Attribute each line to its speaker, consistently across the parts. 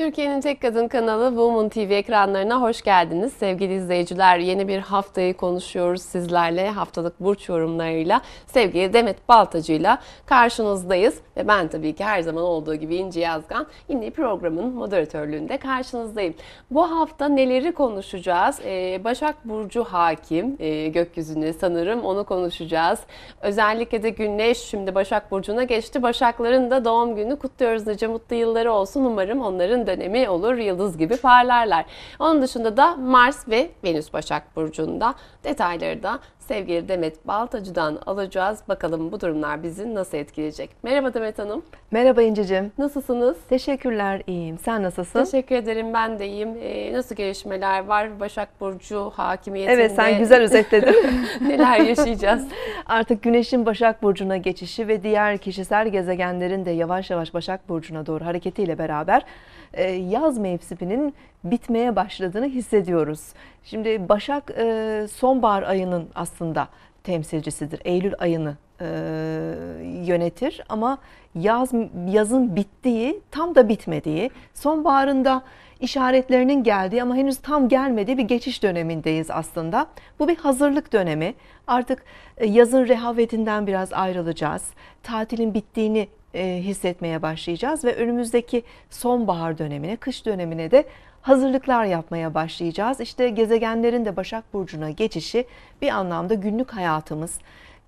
Speaker 1: Türkiye'nin tek kadın kanalı Woman TV ekranlarına hoş geldiniz. Sevgili izleyiciler yeni bir haftayı konuşuyoruz sizlerle. Haftalık burç yorumlarıyla sevgili Demet Baltacı'yla karşınızdayız. Ve ben tabii ki her zaman olduğu gibi İnci Yazgan yine programın moderatörlüğünde karşınızdayım. Bu hafta neleri konuşacağız? Ee, Başak Burcu hakim ee, gökyüzüne sanırım onu konuşacağız. Özellikle de güneş şimdi Başak Burcu'na geçti. Başakların da doğum günü kutluyoruz. Nece mutlu yılları olsun. Umarım onların dönemi olur. Yıldız gibi parlarlar. Onun dışında da Mars ve Venüs Başak Burcu'nda. Detayları da sevgili Demet Baltacı'dan alacağız. Bakalım bu durumlar bizi nasıl etkileyecek? Merhaba Demet Hanım.
Speaker 2: Merhaba İncicim. Nasılsınız? Teşekkürler, iyiyim. Sen nasılsın?
Speaker 1: Teşekkür ederim, ben de iyiyim. Ee, nasıl gelişmeler var? Başak Burcu hakimiyetinde... Evet, sen güzel özetledin. neler yaşayacağız?
Speaker 2: Artık Güneş'in Başak Burcu'na geçişi ve diğer kişisel gezegenlerin de yavaş yavaş Başak Burcu'na doğru hareketiyle beraber e, yaz mevsiminin bitmeye başladığını hissediyoruz. Şimdi Başak e, sonbahar ayının aslında temsilcisidir. Eylül ayını e, yönetir ama yaz yazın bittiği tam da bitmediği sonbaharında işaretlerinin geldiği ama henüz tam gelmediği bir geçiş dönemindeyiz aslında. Bu bir hazırlık dönemi. Artık yazın rehavetinden biraz ayrılacağız. Tatilin bittiğini e, hissetmeye başlayacağız ve önümüzdeki sonbahar dönemine, kış dönemine de hazırlıklar yapmaya başlayacağız. İşte gezegenlerin de Başak Burcu'na geçişi bir anlamda günlük hayatımız,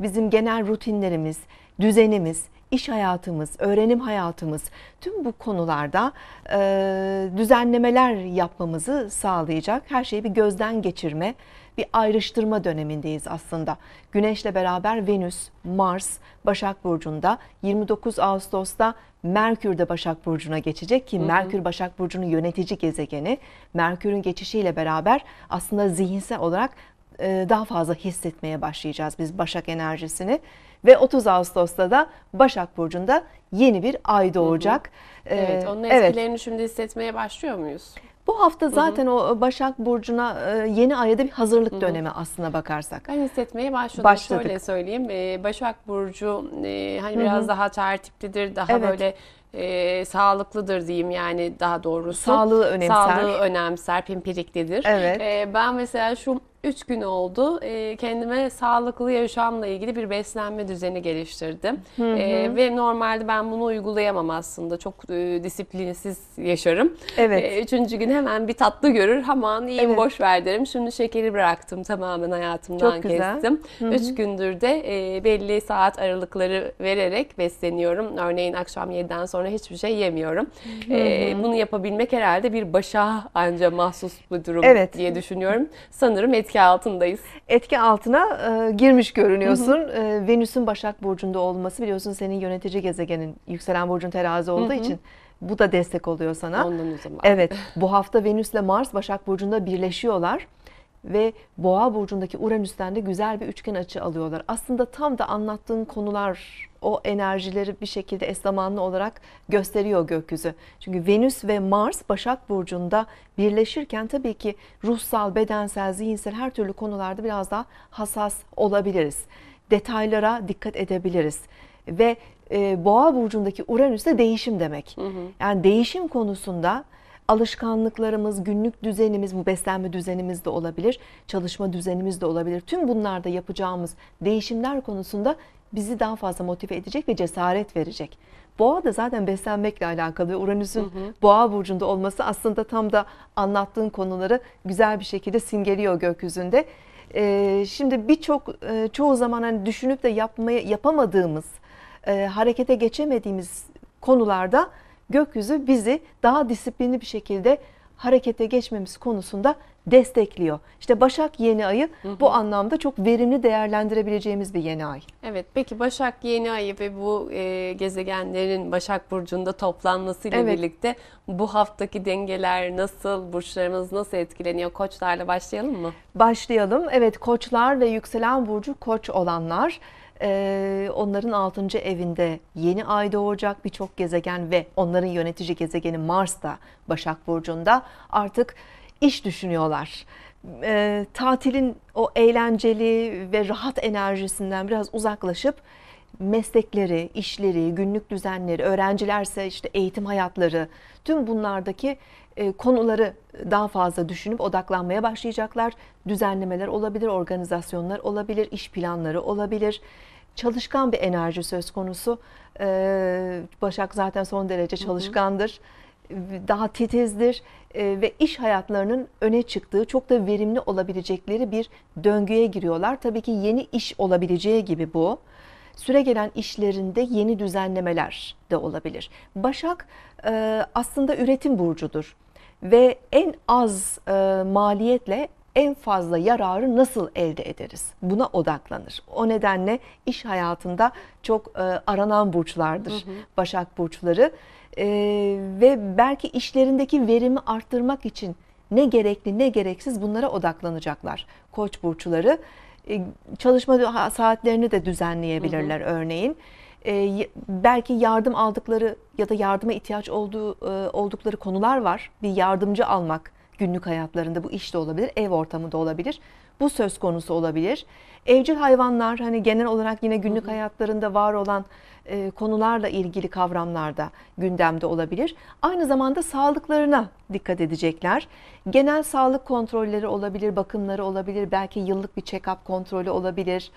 Speaker 2: bizim genel rutinlerimiz, düzenimiz, iş hayatımız, öğrenim hayatımız tüm bu konularda e, düzenlemeler yapmamızı sağlayacak. Her şeyi bir gözden geçirme, bir ayrıştırma dönemindeyiz aslında. Güneşle beraber Venüs, Mars Başak Burcu'nda 29 Ağustos'ta Merkür de Başak Burcu'na geçecek ki hı hı. Merkür Başak Burcu'nun yönetici gezegeni. Merkür'ün geçişiyle beraber aslında zihinsel olarak e, daha fazla hissetmeye başlayacağız biz Başak enerjisini ve 30 Ağustos'ta da Başak burcunda yeni bir ay doğacak. Hı hı. Evet, e, onun etkilerini
Speaker 1: evet. şimdi hissetmeye başlıyor muyuz?
Speaker 2: Bu hafta zaten hı hı. o e, Başak Burcu'na e, yeni ayda bir hazırlık hı hı. dönemi aslına bakarsak.
Speaker 1: Ben hissetmeye başladım. Başladık. Şöyle söyleyeyim. E, Başak Burcu hani hı hı. biraz daha tertiplidir. Daha evet. böyle e, sağlıklıdır diyeyim yani daha doğrusu. Sağlığı önemser. Sağlığı önemser, pimpiriklidir. Evet. E, ben mesela şu 3 gün oldu. E, kendime sağlıklı yaşamla ilgili bir beslenme düzeni geliştirdim. Hı ee, hı. E, ve normalde ben bunu uygulayamam aslında. Çok e, disiplinsiz yaşarım. Evet. E, üçüncü gün hemen bir tatlı görür. Aman iyiyim evet. boş ver derim. Şimdi şekeri bıraktım tamamen hayatımdan Çok güzel. kestim. Hı hı. Üç gündür de e, belli saat aralıkları vererek besleniyorum. Örneğin akşam 7'den sonra hiçbir şey yemiyorum. Hı hı. E, bunu yapabilmek herhalde bir başa anca mahsus bir durum evet. diye düşünüyorum. Sanırım etkili etki altındayız.
Speaker 2: Etki altına e, girmiş görünüyorsun. E, Venüs'ün Başak Burcu'nda olması biliyorsun senin yönetici gezegenin yükselen burcun terazi olduğu hı hı. için bu da destek oluyor sana. Ondan o zaman. Evet bu hafta Venüs Venüs'le Mars Başak Burcu'nda birleşiyorlar ve Boğa burcundaki Uranüs'ten de güzel bir üçgen açı alıyorlar. Aslında tam da anlattığın konular o enerjileri bir şekilde eş zamanlı olarak gösteriyor gökyüzü. Çünkü Venüs ve Mars Başak burcunda birleşirken tabii ki ruhsal, bedensel, zihinsel her türlü konularda biraz daha hassas olabiliriz. Detaylara dikkat edebiliriz ve e, Boğa burcundaki Uranüs de değişim demek. Hı hı. Yani değişim konusunda alışkanlıklarımız, günlük düzenimiz, bu beslenme düzenimiz de olabilir, çalışma düzenimiz de olabilir. Tüm bunlarda yapacağımız değişimler konusunda bizi daha fazla motive edecek ve cesaret verecek. Boğa da zaten beslenmekle alakalı. Uranüs'ün hı hı. Boğa burcunda olması aslında tam da anlattığın konuları güzel bir şekilde simgeliyor gökyüzünde. Ee, şimdi birçok e, çoğu zaman hani düşünüp de yapmaya yapamadığımız, e, harekete geçemediğimiz konularda gökyüzü bizi daha disiplinli bir şekilde harekete geçmemiz konusunda destekliyor. İşte Başak yeni ayı hı hı. bu anlamda çok verimli değerlendirebileceğimiz bir yeni ay.
Speaker 1: Evet peki Başak yeni ayı ve bu e, gezegenlerin Başak Burcu'nda toplanmasıyla evet. birlikte bu haftaki dengeler nasıl, burçlarımız nasıl etkileniyor? Koçlarla başlayalım mı?
Speaker 2: Başlayalım. Evet koçlar ve yükselen burcu koç olanlar ee, onların 6. evinde yeni ay doğacak birçok gezegen ve onların yönetici gezegeni Mars da Başak Burcu'nda artık iş düşünüyorlar. Ee, tatilin o eğlenceli ve rahat enerjisinden biraz uzaklaşıp meslekleri, işleri, günlük düzenleri, öğrencilerse işte eğitim hayatları, tüm bunlardaki e, konuları daha fazla düşünüp odaklanmaya başlayacaklar. Düzenlemeler olabilir, organizasyonlar olabilir, iş planları olabilir. Çalışkan bir enerji söz konusu. E, Başak zaten son derece çalışkandır. Daha titizdir e, ve iş hayatlarının öne çıktığı çok da verimli olabilecekleri bir döngüye giriyorlar. Tabii ki yeni iş olabileceği gibi bu süregelen işlerinde yeni düzenlemeler de olabilir. Başak e, aslında üretim burcudur ve en az e, maliyetle en fazla yararı nasıl elde ederiz? Buna odaklanır. O nedenle iş hayatında çok e, aranan burçlardır hı hı. Başak burçları ve belki işlerindeki verimi arttırmak için ne gerekli ne gereksiz bunlara odaklanacaklar Koç burçları. E, çalışma saatlerini de düzenleyebilirler hı hı. örneğin. E, belki yardım aldıkları ya da yardıma ihtiyaç olduğu e, oldukları konular var. Bir yardımcı almak günlük hayatlarında bu iş de olabilir, ev ortamı da olabilir. Bu söz konusu olabilir. Evcil hayvanlar hani genel olarak yine günlük hayatlarında var olan e, konularla ilgili kavramlarda gündemde olabilir. Aynı zamanda sağlıklarına dikkat edecekler. Genel sağlık kontrolleri olabilir, bakımları olabilir, belki yıllık bir check-up kontrolü olabilir.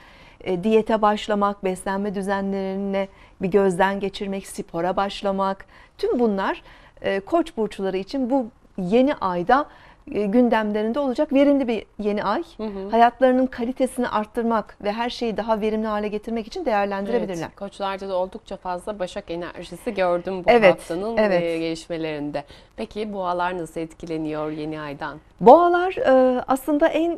Speaker 2: E, diyete başlamak, beslenme düzenlerine bir gözden geçirmek, spora başlamak. Tüm bunlar e, koç burçları için bu yeni ayda e, gündemlerinde olacak verimli bir yeni ay. Hı hı. Hayatlarının kalitesini arttırmak ve her şeyi daha verimli hale getirmek için değerlendirebilirler. Evet,
Speaker 1: koçlarda da oldukça fazla başak enerjisi gördüm bu evet, haftanın evet. E, gelişmelerinde. Peki boğalar nasıl etkileniyor yeni aydan?
Speaker 2: Boğalar e, aslında en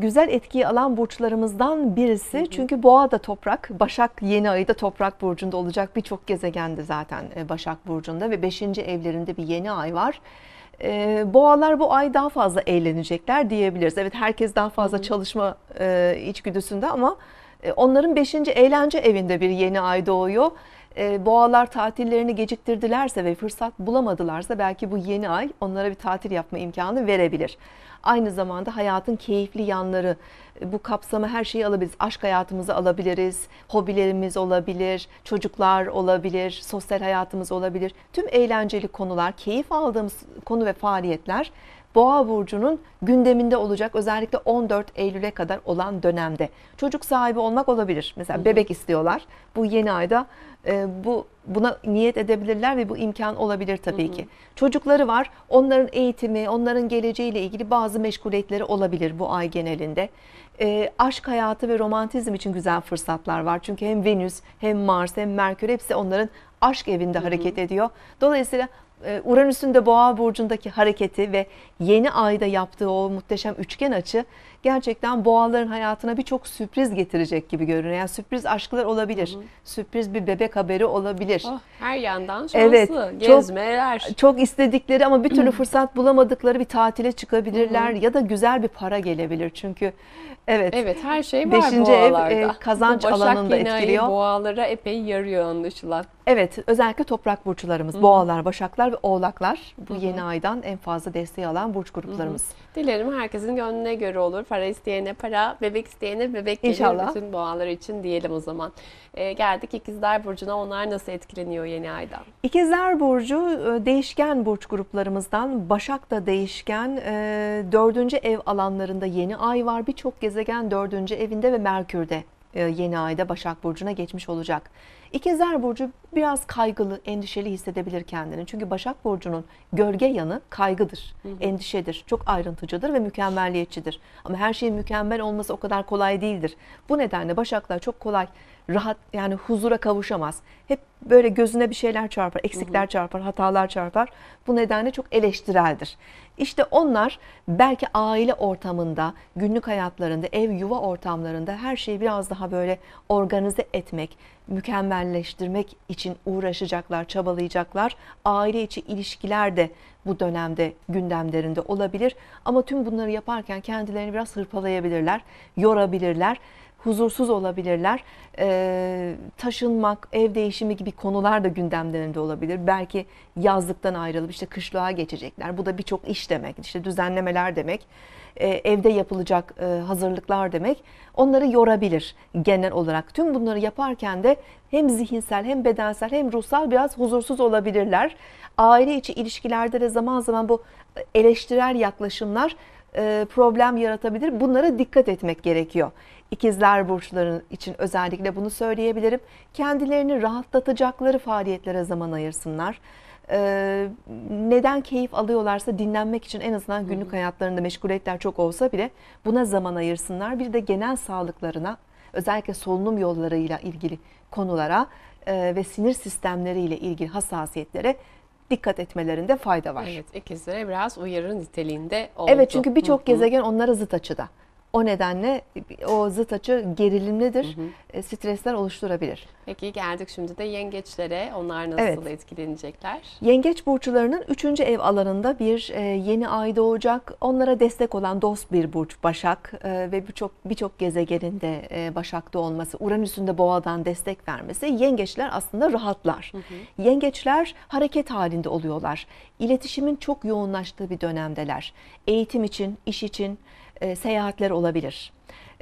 Speaker 2: güzel etkiyi alan burçlarımızdan birisi. Hı hı. Çünkü boğa da toprak, başak yeni ayı da toprak burcunda olacak. Birçok gezegendi zaten başak burcunda ve 5. evlerinde bir yeni ay var e, boğalar bu ay daha fazla eğlenecekler diyebiliriz. Evet herkes daha fazla çalışma e, içgüdüsünde ama e, onların 5. eğlence evinde bir yeni ay doğuyor. Ee, boğalar tatillerini geciktirdilerse ve fırsat bulamadılarsa belki bu yeni ay onlara bir tatil yapma imkanı verebilir. Aynı zamanda hayatın keyifli yanları e, bu kapsamı her şeyi alabiliriz. Aşk hayatımızı alabiliriz, hobilerimiz olabilir, çocuklar olabilir, sosyal hayatımız olabilir. Tüm eğlenceli konular, keyif aldığımız konu ve faaliyetler Boğa burcunun gündeminde olacak özellikle 14 Eylül'e kadar olan dönemde. Çocuk sahibi olmak olabilir. Mesela bebek istiyorlar. Bu yeni ayda e, bu buna niyet edebilirler ve bu imkan olabilir tabii ki. Çocukları var. Onların eğitimi, onların geleceğiyle ilgili bazı meşguliyetleri olabilir bu ay genelinde. E, aşk hayatı ve romantizm için güzel fırsatlar var. Çünkü hem Venüs, hem Mars, hem Merkür hepsi onların aşk evinde hareket ediyor. Dolayısıyla e, Uranüs'ün de Boğa burcundaki hareketi ve yeni ayda yaptığı o muhteşem üçgen açı gerçekten boğaların hayatına birçok sürpriz getirecek gibi görünüyor. Yani sürpriz aşklar olabilir. Hı hı. Sürpriz bir bebek haberi olabilir. Oh,
Speaker 1: her yandan şanslı. Evet, gezmeler.
Speaker 2: Çok, çok istedikleri ama bir türlü fırsat bulamadıkları bir tatile çıkabilirler hı hı. ya da güzel bir para gelebilir. Çünkü evet. Evet her şey var beşinci boğalarda. ev e, kazanç Bu alanında etkiliyor.
Speaker 1: boğalara epey yarıyor anlaşılan.
Speaker 2: Evet özellikle toprak burçlarımız hı. boğalar, başaklar ve oğlaklar bu hı hı. yeni aydan en fazla desteği alan burç gruplarımız. Hı hı.
Speaker 1: Dilerim herkesin gönlüne göre olur. Para isteyene para, bebek isteyene bebek gelir. İnşallah. Bütün boğalar için diyelim o zaman. Ee, geldik İkizler Burcu'na. Onlar nasıl etkileniyor yeni aydan?
Speaker 2: İkizler Burcu e, değişken burç gruplarımızdan. Başak da değişken. E, dördüncü ev alanlarında yeni ay var. Birçok gezegen dördüncü evinde ve Merkür'de e, yeni ayda Başak Burcu'na geçmiş olacak. İkizler Burcu biraz kaygılı, endişeli hissedebilir kendini. Çünkü Başak Burcu'nun gölge yanı kaygıdır, hı hı. endişedir, çok ayrıntıcıdır ve mükemmelliyetçidir. Ama her şeyin mükemmel olması o kadar kolay değildir. Bu nedenle Başaklar çok kolay rahat yani huzura kavuşamaz. Hep böyle gözüne bir şeyler çarpar, eksikler çarpar, hatalar çarpar. Bu nedenle çok eleştireldir. İşte onlar belki aile ortamında, günlük hayatlarında, ev yuva ortamlarında her şeyi biraz daha böyle organize etmek, mükemmelleştirmek için uğraşacaklar, çabalayacaklar. Aile içi ilişkiler de bu dönemde gündemlerinde olabilir. Ama tüm bunları yaparken kendilerini biraz hırpalayabilirler, yorabilirler huzursuz olabilirler. E, taşınmak, ev değişimi gibi konular da gündemlerinde olabilir. Belki yazlıktan ayrılıp işte kışlığa geçecekler. Bu da birçok iş demek, işte düzenlemeler demek, e, evde yapılacak e, hazırlıklar demek. Onları yorabilir genel olarak. Tüm bunları yaparken de hem zihinsel hem bedensel hem ruhsal biraz huzursuz olabilirler. Aile içi ilişkilerde de zaman zaman bu eleştirel yaklaşımlar e, problem yaratabilir. Bunlara dikkat etmek gerekiyor. İkizler burçları için özellikle bunu söyleyebilirim. Kendilerini rahatlatacakları faaliyetlere zaman ayırsınlar. Ee, neden keyif alıyorlarsa dinlenmek için en azından günlük hayatlarında meşguliyetler çok olsa bile buna zaman ayırsınlar. Bir de genel sağlıklarına özellikle solunum yollarıyla ilgili konulara e, ve sinir sistemleriyle ilgili hassasiyetlere dikkat etmelerinde fayda var. Evet
Speaker 1: ikizlere biraz uyarı niteliğinde oldu. Evet çünkü birçok gezegen
Speaker 2: onlara zıt açıda. O nedenle o zıt açı gerilimlidir. Hı hı. E, stresler oluşturabilir.
Speaker 1: Peki geldik şimdi de yengeçlere. Onlar nasıl evet. etkilenecekler?
Speaker 2: Yengeç burçlarının 3. ev alanında bir e, yeni ay doğacak. Onlara destek olan dost bir burç Başak e, ve birçok birçok gezegeninde e, Başak'ta olması, Uranüs'ün de Boğa'dan destek vermesi yengeçler aslında rahatlar. Hı hı. Yengeçler hareket halinde oluyorlar. İletişimin çok yoğunlaştığı bir dönemdeler. Eğitim için, iş için, e, seyahatler olabilir.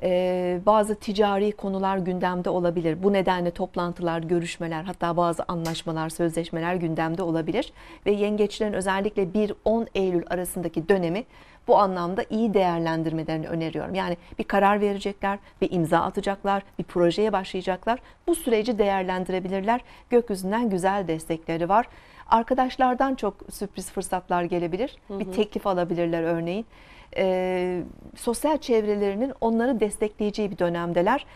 Speaker 2: E, bazı ticari konular gündemde olabilir. Bu nedenle toplantılar, görüşmeler, hatta bazı anlaşmalar, sözleşmeler gündemde olabilir. Ve yengeçlerin özellikle 1-10 Eylül arasındaki dönemi bu anlamda iyi değerlendirmelerini öneriyorum. Yani bir karar verecekler, bir imza atacaklar, bir projeye başlayacaklar. Bu süreci değerlendirebilirler. Gökyüzünden güzel destekleri var. Arkadaşlardan çok sürpriz fırsatlar gelebilir. Hı hı. Bir teklif alabilirler örneğin e, sosyal çevrelerinin onları destekleyeceği bir dönemdeler.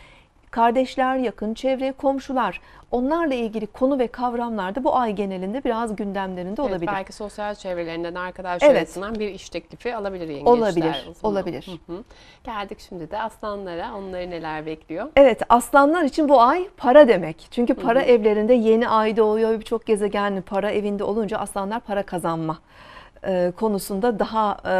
Speaker 2: Kardeşler, yakın çevre, komşular onlarla ilgili konu ve kavramlar da bu ay genelinde biraz gündemlerinde evet, olabilir. Belki
Speaker 1: sosyal çevrelerinden, arkadaş evet. bir iş teklifi alabilir yengeçler. Olabilir, olabilir. Hı hı. Geldik şimdi de aslanlara, onları neler bekliyor?
Speaker 2: Evet, aslanlar için bu ay para demek. Çünkü para hı hı. evlerinde yeni ay doğuyor, birçok gezegenin para evinde olunca aslanlar para kazanma. E, konusunda daha e,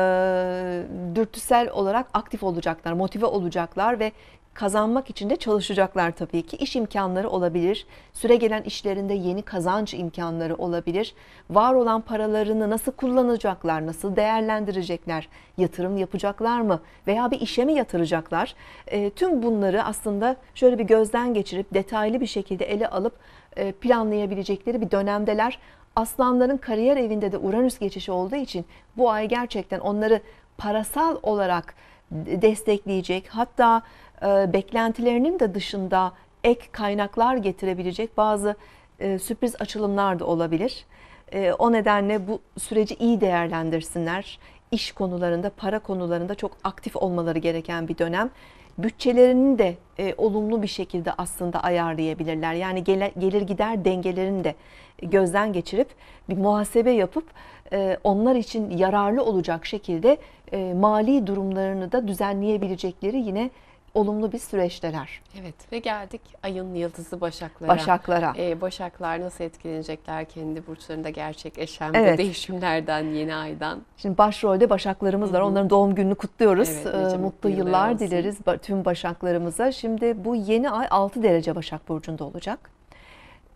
Speaker 2: dürtüsel olarak aktif olacaklar, motive olacaklar ve kazanmak için de çalışacaklar tabii ki. İş imkanları olabilir, süre gelen işlerinde yeni kazanç imkanları olabilir. Var olan paralarını nasıl kullanacaklar, nasıl değerlendirecekler, yatırım yapacaklar mı veya bir işe mi yatıracaklar? E, tüm bunları aslında şöyle bir gözden geçirip detaylı bir şekilde ele alıp e, planlayabilecekleri bir dönemdeler. Aslanların kariyer evinde de Uranüs geçişi olduğu için bu ay gerçekten onları parasal olarak destekleyecek hatta e, beklentilerinin de dışında ek kaynaklar getirebilecek bazı e, sürpriz açılımlar da olabilir. E, o nedenle bu süreci iyi değerlendirsinler. İş konularında, para konularında çok aktif olmaları gereken bir dönem bütçelerini de e, olumlu bir şekilde aslında ayarlayabilirler. Yani gele, gelir gider dengelerini de gözden geçirip bir muhasebe yapıp e, onlar için yararlı olacak şekilde e, mali durumlarını da düzenleyebilecekleri yine olumlu bir süreçteler.
Speaker 1: Evet ve geldik ayın yıldızı Başaklara. Başaklara. Ee, başaklar nasıl etkilenecekler kendi burçlarında gerçekleşen evet. değişimlerden, yeni aydan?
Speaker 2: Şimdi başrolde Başaklarımız var. Onların doğum gününü kutluyoruz. Evet, ee, mutlu, mutlu yıllar olsun. dileriz tüm Başaklarımıza. Şimdi bu yeni ay 6 derece Başak Burcu'nda olacak.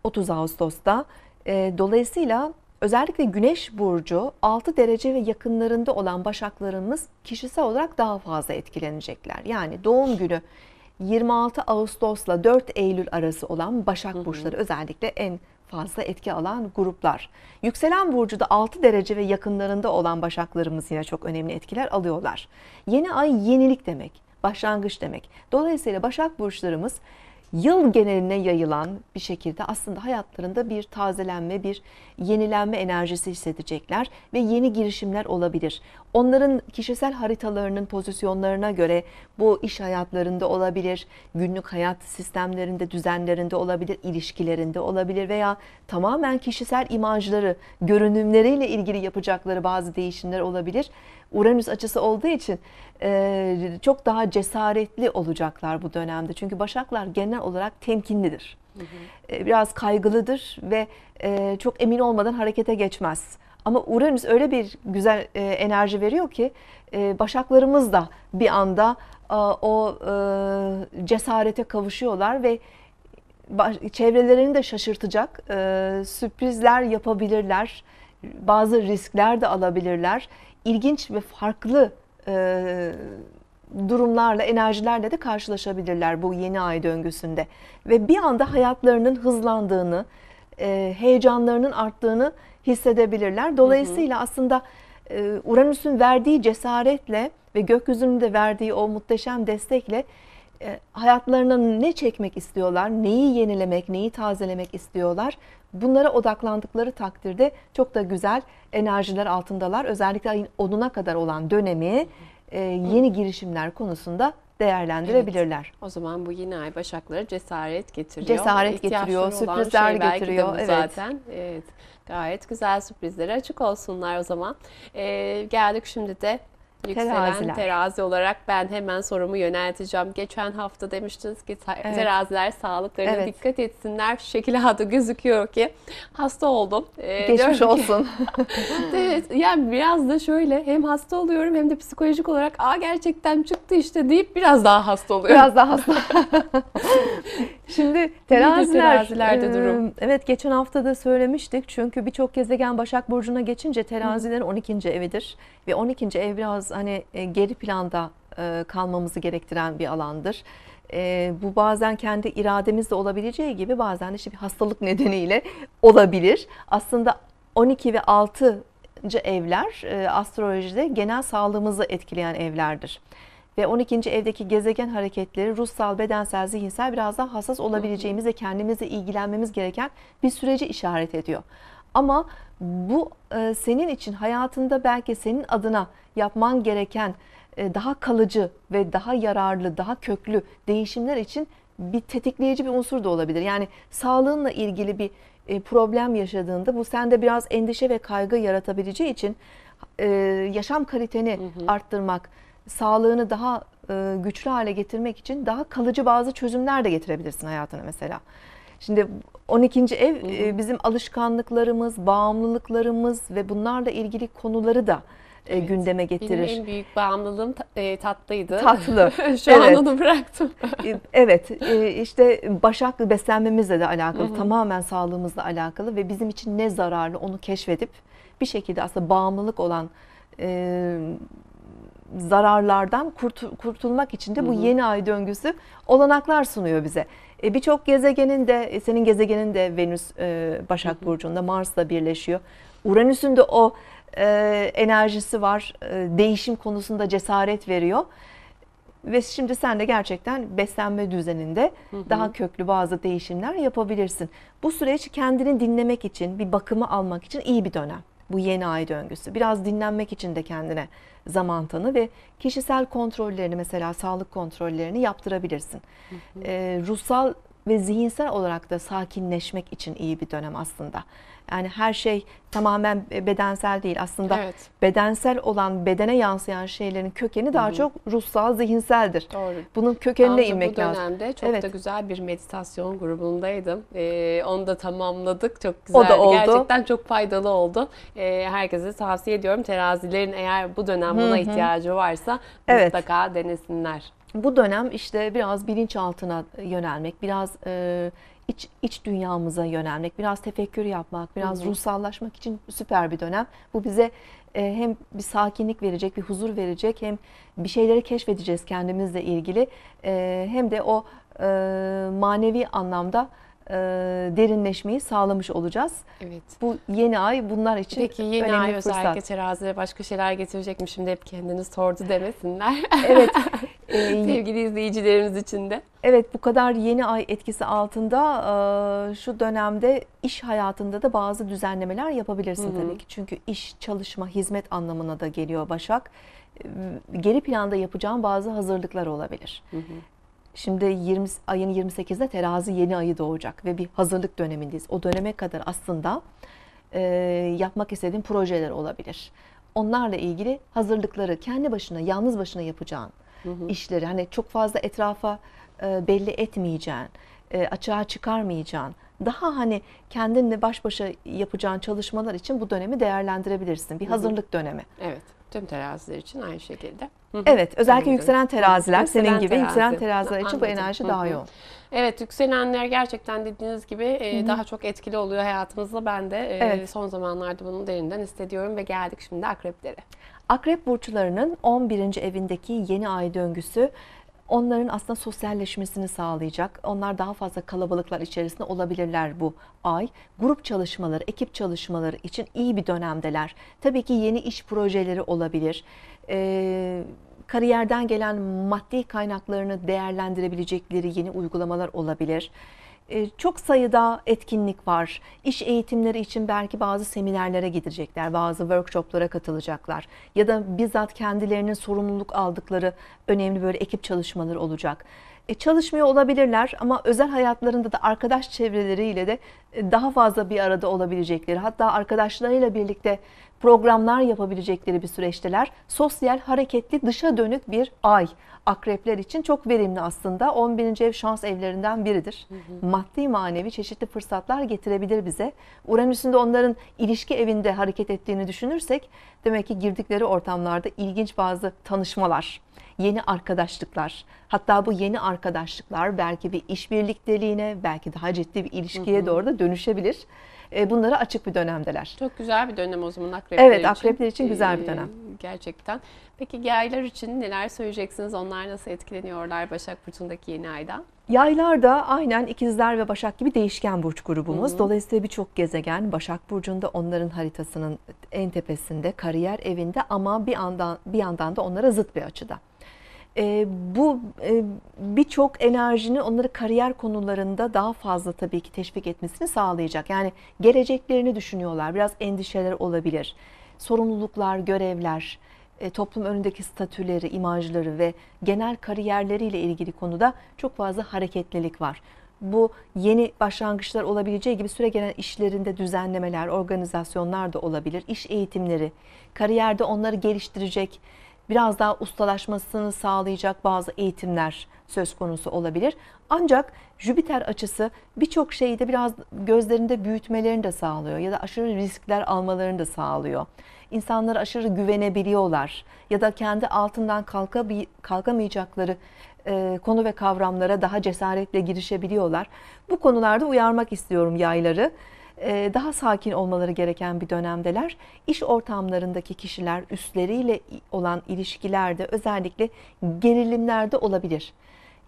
Speaker 2: 30 Ağustos'ta. E, dolayısıyla Özellikle Güneş burcu 6 derece ve yakınlarında olan başaklarımız kişisel olarak daha fazla etkilenecekler. Yani doğum günü 26 Ağustos'la 4 Eylül arası olan Başak burçları özellikle en fazla etki alan gruplar. Yükselen burcu da 6 derece ve yakınlarında olan başaklarımız yine çok önemli etkiler alıyorlar. Yeni ay yenilik demek, başlangıç demek. Dolayısıyla Başak burçlarımız yıl geneline yayılan bir şekilde aslında hayatlarında bir tazelenme, bir yenilenme enerjisi hissedecekler ve yeni girişimler olabilir. Onların kişisel haritalarının pozisyonlarına göre bu iş hayatlarında olabilir, günlük hayat sistemlerinde, düzenlerinde olabilir, ilişkilerinde olabilir veya tamamen kişisel imajları, görünümleriyle ilgili yapacakları bazı değişimler olabilir. Uranüs açısı olduğu için e, çok daha cesaretli olacaklar bu dönemde. Çünkü Başaklar genel olarak temkinlidir. E, biraz kaygılıdır ve e, çok emin olmadan harekete geçmez. Ama Uranüs öyle bir güzel enerji veriyor ki Başaklarımız da bir anda o cesarete kavuşuyorlar ve çevrelerini de şaşırtacak sürprizler yapabilirler. Bazı riskler de alabilirler ilginç ve farklı e, durumlarla, enerjilerle de karşılaşabilirler bu yeni ay döngüsünde. Ve bir anda hayatlarının hızlandığını, e, heyecanlarının arttığını hissedebilirler. Dolayısıyla hı hı. aslında e, Uranüs'ün verdiği cesaretle ve gökyüzünün de verdiği o muhteşem destekle e, hayatlarına ne çekmek istiyorlar, neyi yenilemek, neyi tazelemek istiyorlar bunlara odaklandıkları takdirde çok da güzel enerjiler altındalar. Özellikle ayın 10'una kadar olan dönemi e, yeni girişimler konusunda değerlendirebilirler.
Speaker 1: Evet. O zaman bu yeni ay başaklara cesaret getiriyor. Cesaret getiriyor, sürprizler şey getiriyor. evet. Zaten. Evet. Gayet güzel sürprizlere açık olsunlar o zaman. Ee, geldik şimdi de Yükselen terazi olarak ben hemen sorumu yönelteceğim. Geçen hafta demiştiniz ki evet. teraziler sağlıklarına evet. dikkat etsinler. Şekil adı gözüküyor ki hasta oldum. Ee, Geçmiş olsun. evet yani biraz da şöyle hem hasta oluyorum hem de psikolojik olarak aa gerçekten çıktı işte deyip biraz daha hasta oluyorum. Biraz daha hasta. Şimdi teraziler, terazilerde e, durum. Evet geçen
Speaker 2: hafta da söylemiştik çünkü birçok gezegen Başak Burcu'na geçince terazilerin 12. evidir. Ve 12. ev biraz hani e, geri planda e, kalmamızı gerektiren bir alandır. E, bu bazen kendi irademizle olabileceği gibi bazen de işte bir hastalık nedeniyle olabilir. Aslında 12 ve 6. evler astrolojide genel sağlığımızı etkileyen evlerdir. Ve 12. evdeki gezegen hareketleri ruhsal, bedensel, zihinsel biraz daha hassas olabileceğimiz ve kendimize ilgilenmemiz gereken bir süreci işaret ediyor. Ama bu e, senin için hayatında belki senin adına yapman gereken e, daha kalıcı ve daha yararlı, daha köklü değişimler için bir tetikleyici bir unsur da olabilir. Yani sağlığınla ilgili bir e, problem yaşadığında bu sende biraz endişe ve kaygı yaratabileceği için yaşam kaliteni hı hı. arttırmak, sağlığını daha güçlü hale getirmek için daha kalıcı bazı çözümler de getirebilirsin hayatına mesela. Şimdi 12. ev e, bizim alışkanlıklarımız, bağımlılıklarımız ve bunlarla ilgili konuları da e, evet. gündeme getirir. Benim en
Speaker 1: büyük bağımlılığım e, tatlıydı. Tatlı. Şu evet. an onu bıraktım.
Speaker 2: E, evet işte başak beslenmemizle de alakalı Hı-hı. tamamen sağlığımızla alakalı ve bizim için ne zararlı onu keşfedip bir şekilde aslında bağımlılık olan zararlardan kurtulmak için de bu Hı-hı. yeni ay döngüsü olanaklar sunuyor bize. E, Birçok gezegenin de e, senin gezegenin de Venüs e, Başak Burcu'nda Mars'la birleşiyor. Uranüs'ün de o e, enerjisi var. E, değişim konusunda cesaret veriyor. Ve şimdi sen de gerçekten beslenme düzeninde hı hı. daha köklü bazı değişimler yapabilirsin. Bu süreç kendini dinlemek için, bir bakımı almak için iyi bir dönem. Bu yeni ay döngüsü. Biraz dinlenmek için de kendine zaman tanı ve kişisel kontrollerini mesela sağlık kontrollerini yaptırabilirsin. Hı hı. E, ruhsal ve zihinsel olarak da sakinleşmek için iyi bir dönem aslında. Yani her şey tamamen bedensel değil. Aslında evet. bedensel olan, bedene yansıyan şeylerin kökeni daha Hı-hı. çok ruhsal, zihinseldir. Doğru. Bunun kökenine Anca inmek lazım. Bu dönemde lazım. çok evet. da güzel
Speaker 1: bir meditasyon grubundaydım. Ee, onu da tamamladık. Çok güzel. O da oldu. Gerçekten çok faydalı oldu. Ee, herkese tavsiye ediyorum. Terazilerin eğer bu dönem buna Hı-hı. ihtiyacı varsa evet. mutlaka denesinler
Speaker 2: bu dönem işte biraz bilinçaltına yönelmek, biraz e, iç, iç dünyamıza yönelmek, biraz tefekkür yapmak, biraz Hı-hı. ruhsallaşmak için süper bir dönem. Bu bize e, hem bir sakinlik verecek, bir huzur verecek, hem bir şeyleri keşfedeceğiz kendimizle ilgili, e, hem de o e, manevi anlamda e, derinleşmeyi sağlamış olacağız.
Speaker 1: Evet. Bu yeni ay bunlar için Peki yeni önemli ay fırsat. özellikle terazide başka şeyler getirecek mi? Şimdi hep kendini sordu demesinler. evet. Ee, Sevgili izleyicilerimiz için de.
Speaker 2: Evet bu kadar yeni ay etkisi altında e, şu dönemde iş hayatında da bazı düzenlemeler yapabilirsin tabii ki. Çünkü iş, çalışma, hizmet anlamına da geliyor Başak. Ee, geri planda yapacağım bazı hazırlıklar olabilir. Şimdi 20 ayın 28'de terazi yeni ayı doğacak ve bir hazırlık dönemindeyiz. O döneme kadar aslında e, yapmak istediğim projeler olabilir. Onlarla ilgili hazırlıkları kendi başına, yalnız başına yapacağın hı hı. işleri hani çok fazla etrafa e, belli etmeyeceğin, e, açığa çıkarmayacağın, daha hani kendinle baş başa yapacağın çalışmalar için bu dönemi değerlendirebilirsin. Bir hazırlık hı hı. dönemi.
Speaker 1: Evet. Tüm teraziler için aynı şekilde. Evet, özellikle Anladım. yükselen teraziler yükselen senin gibi terazi. yükselen teraziler için Anladım. bu enerji daha yoğun. Evet, yükselenler gerçekten dediğiniz gibi e, Hı -hı. daha çok etkili oluyor hayatımızda. Ben de e, evet. son zamanlarda bunu derinden istediyorum ve geldik şimdi akreplere.
Speaker 2: Akrep burçlarının 11. evindeki yeni ay döngüsü onların aslında sosyalleşmesini sağlayacak. Onlar daha fazla kalabalıklar içerisinde olabilirler bu ay. Grup çalışmaları, ekip çalışmaları için iyi bir dönemdeler. Tabii ki yeni iş projeleri olabilir. Ee, kariyerden gelen maddi kaynaklarını değerlendirebilecekleri yeni uygulamalar olabilir. E, çok sayıda etkinlik var. İş eğitimleri için belki bazı seminerlere gidecekler, bazı workshoplara katılacaklar. Ya da bizzat kendilerinin sorumluluk aldıkları önemli böyle ekip çalışmaları olacak. E, çalışmıyor olabilirler ama özel hayatlarında da arkadaş çevreleriyle de daha fazla bir arada olabilecekleri hatta arkadaşlarıyla birlikte programlar yapabilecekleri bir süreçteler. Sosyal, hareketli, dışa dönük bir ay akrepler için çok verimli aslında. 11. ev şans evlerinden biridir. Hı hı. Maddi manevi çeşitli fırsatlar getirebilir bize. Uranüs'ün de onların ilişki evinde hareket ettiğini düşünürsek demek ki girdikleri ortamlarda ilginç bazı tanışmalar, yeni arkadaşlıklar. Hatta bu yeni arkadaşlıklar belki bir iş birlikteliğine, belki daha ciddi bir ilişkiye hı hı. doğru da dönüşebilir. E, bunlara açık bir dönemdeler. Çok
Speaker 1: güzel bir dönem o zaman akrepler evet, için. Evet akrepler için güzel bir ee, dönem. Ee, gerçekten. Peki yaylar için neler söyleyeceksiniz? Onlar nasıl etkileniyorlar Başak Burcu'ndaki yeni ayda.
Speaker 2: Yaylar da aynen ikizler ve başak gibi değişken burç grubumuz. Hı hı. Dolayısıyla birçok gezegen Başak Burcu'nda onların haritasının en tepesinde, kariyer evinde ama bir yandan, bir yandan da onlara zıt bir açıda. E, bu e, birçok enerjini onları kariyer konularında daha fazla tabii ki teşvik etmesini sağlayacak. Yani geleceklerini düşünüyorlar. Biraz endişeler olabilir. Sorumluluklar, görevler, e, toplum önündeki statüleri, imajları ve genel kariyerleriyle ilgili konuda çok fazla hareketlilik var. Bu yeni başlangıçlar olabileceği gibi süre gelen işlerinde düzenlemeler, organizasyonlar da olabilir. İş eğitimleri, kariyerde onları geliştirecek biraz daha ustalaşmasını sağlayacak bazı eğitimler söz konusu olabilir. Ancak Jüpiter açısı birçok şeyi de biraz gözlerinde büyütmelerini de sağlıyor ya da aşırı riskler almalarını da sağlıyor. İnsanlara aşırı güvenebiliyorlar ya da kendi altından kalka kalkamayacakları e, konu ve kavramlara daha cesaretle girişebiliyorlar. Bu konularda uyarmak istiyorum yayları. Ee, daha sakin olmaları gereken bir dönemdeler. İş ortamlarındaki kişiler üstleriyle olan ilişkilerde özellikle gerilimlerde olabilir.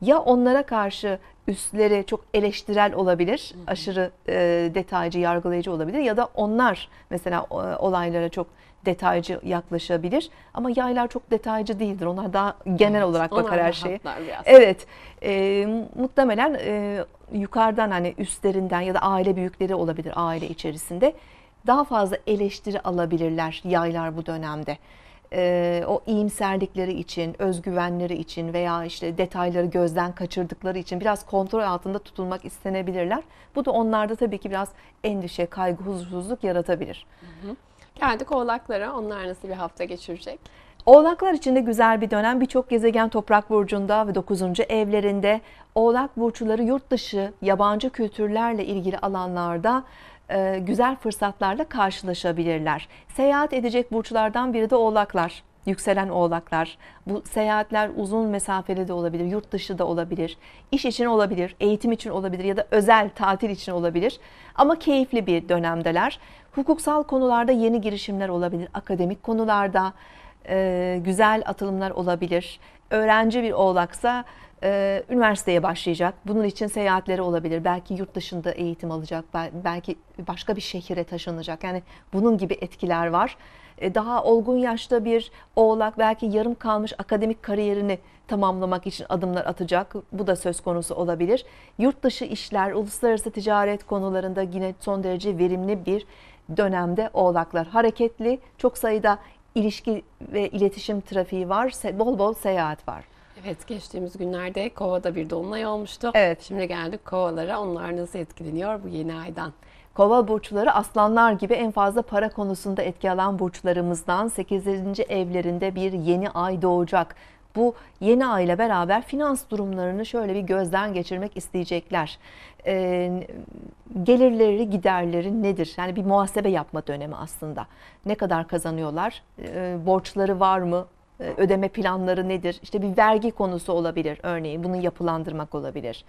Speaker 2: Ya onlara karşı üstleri çok eleştirel olabilir, aşırı e, detaycı, yargılayıcı olabilir ya da onlar mesela olaylara çok detaycı yaklaşabilir. Ama yaylar çok detaycı değildir. Onlar daha genel evet, olarak bakar her şeye. Biraz. Evet. E, muhtemelen e, yukarıdan hani üstlerinden ya da aile büyükleri olabilir aile içerisinde daha fazla eleştiri alabilirler yaylar bu dönemde. Ee, o iyimserlikleri için, özgüvenleri için veya işte detayları gözden kaçırdıkları için biraz kontrol altında tutulmak istenebilirler. Bu da onlarda tabii ki biraz endişe, kaygı, huzursuzluk yaratabilir.
Speaker 1: Hı hı. Geldik oğlaklara. Onlar nasıl bir hafta geçirecek?
Speaker 2: Oğlaklar için de güzel bir dönem birçok gezegen toprak burcunda ve 9. evlerinde oğlak burçları yurt dışı yabancı kültürlerle ilgili alanlarda e, güzel fırsatlarla karşılaşabilirler. Seyahat edecek burçlardan biri de oğlaklar yükselen oğlaklar, bu seyahatler uzun mesafeli de olabilir, yurt dışı da olabilir, iş için olabilir, eğitim için olabilir ya da özel tatil için olabilir. Ama keyifli bir dönemdeler. Hukuksal konularda yeni girişimler olabilir, akademik konularda e, güzel atılımlar olabilir. Öğrenci bir oğlaksa e, üniversiteye başlayacak. Bunun için seyahatleri olabilir. Belki yurt dışında eğitim alacak, belki başka bir şehire taşınacak. Yani bunun gibi etkiler var. E, daha olgun yaşta bir oğlak belki yarım kalmış akademik kariyerini tamamlamak için adımlar atacak. Bu da söz konusu olabilir. Yurt dışı işler, uluslararası ticaret konularında yine son derece verimli bir dönemde oğlaklar hareketli. Çok sayıda ilişki ve iletişim trafiği var. Bol bol seyahat var.
Speaker 1: Evet geçtiğimiz günlerde Kova'da bir dolunay olmuştu. Evet. Şimdi geldik Kovalara. Onlar nasıl etkileniyor bu yeni aydan? Kova
Speaker 2: burçları aslanlar gibi en fazla para konusunda etki alan burçlarımızdan 8. evlerinde bir yeni ay doğacak. Bu yeni ay ile beraber finans durumlarını şöyle bir gözden geçirmek isteyecekler. Ee, gelirleri, giderleri nedir? Yani bir muhasebe yapma dönemi aslında. Ne kadar kazanıyorlar? Ee, borçları var mı? Ee, ödeme planları nedir? İşte bir vergi konusu olabilir örneğin. Bunu yapılandırmak olabilir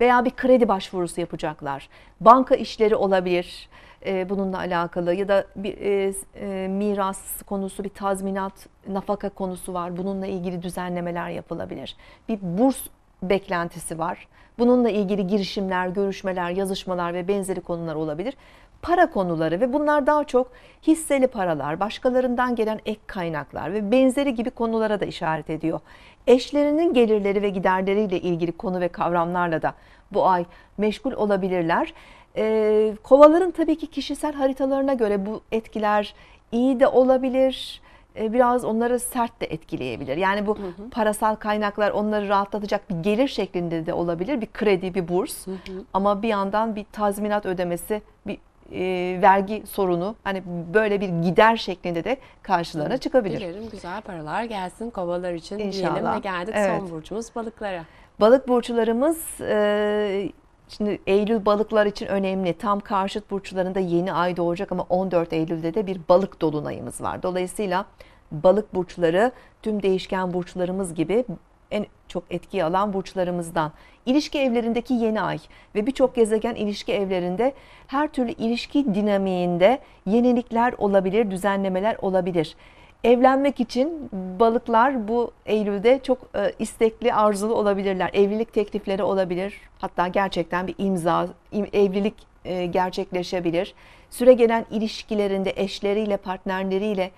Speaker 2: veya bir kredi başvurusu yapacaklar. Banka işleri olabilir e, bununla alakalı ya da bir e, e, miras konusu, bir tazminat, nafaka konusu var. Bununla ilgili düzenlemeler yapılabilir. Bir burs beklentisi var. Bununla ilgili girişimler, görüşmeler, yazışmalar ve benzeri konular olabilir para konuları ve bunlar daha çok hisseli paralar, başkalarından gelen ek kaynaklar ve benzeri gibi konulara da işaret ediyor. Eşlerinin gelirleri ve giderleriyle ilgili konu ve kavramlarla da bu ay meşgul olabilirler. Ee, kovaların tabii ki kişisel haritalarına göre bu etkiler iyi de olabilir, e, biraz onları sert de etkileyebilir. Yani bu hı hı. parasal kaynaklar onları rahatlatacak bir gelir şeklinde de olabilir. Bir kredi, bir burs hı hı. ama bir yandan bir tazminat ödemesi, bir e, vergi sorunu hani böyle bir gider şeklinde de karşılarına Hı. çıkabilir. Dilerim
Speaker 1: güzel paralar gelsin kovalar için İnşallah. diyelim ve geldik evet. son burcumuz balıklara.
Speaker 2: Balık burçlarımız e, Şimdi Eylül balıklar için önemli. Tam karşıt burçlarında yeni ay doğacak ama 14 Eylül'de de bir balık dolunayımız var. Dolayısıyla balık burçları tüm değişken burçlarımız gibi en çok etki alan burçlarımızdan. İlişki evlerindeki yeni ay ve birçok gezegen ilişki evlerinde her türlü ilişki dinamiğinde yenilikler olabilir, düzenlemeler olabilir. Evlenmek için balıklar bu Eylül'de çok e, istekli, arzulu olabilirler. Evlilik teklifleri olabilir. Hatta gerçekten bir imza, evlilik e, gerçekleşebilir. Süre gelen ilişkilerinde eşleriyle, partnerleriyle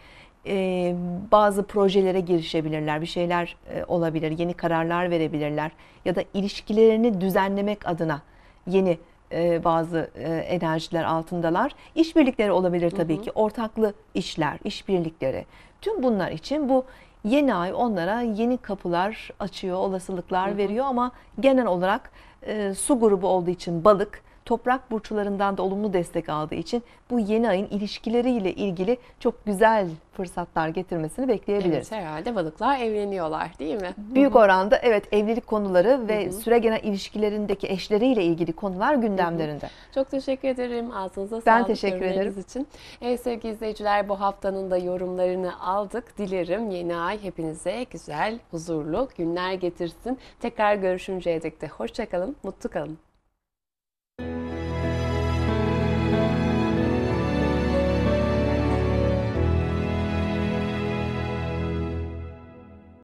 Speaker 2: e, bazı projelere girişebilirler, bir şeyler e, olabilir, yeni kararlar verebilirler ya da ilişkilerini düzenlemek adına yeni e, bazı enerjiler altındalar. İşbirlikleri olabilir tabii hı hı. ki, ortaklı işler, işbirlikleri. Tüm bunlar için bu yeni ay onlara yeni kapılar açıyor, olasılıklar hı hı. veriyor ama genel olarak su grubu olduğu için balık toprak burçlarından da olumlu destek aldığı için bu yeni ayın ilişkileriyle ilgili çok güzel fırsatlar getirmesini bekleyebiliriz. Evet,
Speaker 1: herhalde balıklar evleniyorlar değil mi? Büyük
Speaker 2: oranda evet evlilik konuları ve Hı-hı. süregelen ilişkilerindeki eşleriyle ilgili konular gündemlerinde. Hı-hı.
Speaker 1: Çok teşekkür ederim. Ağzınıza sağlık. Ben teşekkür ederim. için. Evet sevgili izleyiciler bu haftanın da yorumlarını aldık. Dilerim yeni ay hepinize güzel, huzurlu günler getirsin. Tekrar görüşünceye dek de hoşçakalın, mutlu kalın.